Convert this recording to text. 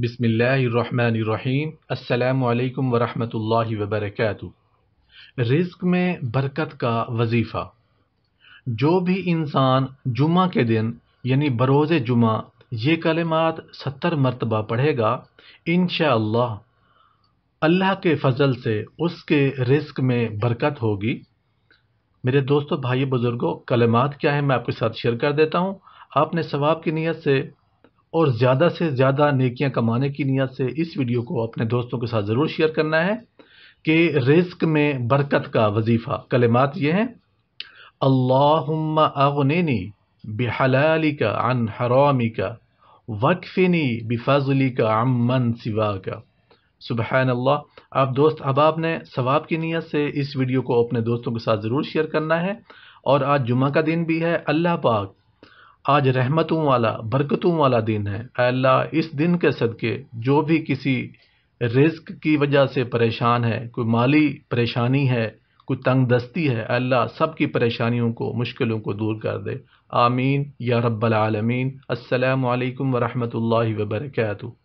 بسم اللہ الرحمن الرحیم السلام علیکم ورحمۃ اللہ وبرکاتہ رزق میں برکت کا وظیفہ جو بھی انسان جمعہ کے دن یعنی بروز جمعہ یہ کلمات ستر مرتبہ پڑھے گا انشاءاللہ اللہ اللہ کے فضل سے اس کے رزق میں برکت ہوگی میرے دوستوں بھائی بزرگوں کلمات کیا ہیں میں آپ کے ساتھ شیئر کر دیتا ہوں آپ نے ثواب کی نیت سے اور زیادہ سے زیادہ نیکیاں کمانے کی نیت سے اس ویڈیو کو اپنے دوستوں کے ساتھ ضرور شیئر کرنا ہے کہ رزق میں برکت کا وظیفہ کلمات یہ ہیں اللہم اغنینی بحلالک عن حرامک وکفنی بفضلک عمن سواک سبحان اللہ آپ دوست احباب نے ثواب کی نیت سے اس ویڈیو کو اپنے دوستوں کے ساتھ ضرور شیئر کرنا ہے اور آج جمعہ کا دن بھی ہے اللہ پاک آج رحمتوں والا برکتوں والا دن ہے اے اللہ اس دن کے صدقے جو بھی کسی رزق کی وجہ سے پریشان ہے کوئی مالی پریشانی ہے کوئی تنگ دستی ہے اے اللہ سب کی پریشانیوں کو مشکلوں کو دور کر دے آمین یا رب العالمین السلام علیکم ورحمۃ اللہ وبرکاتہ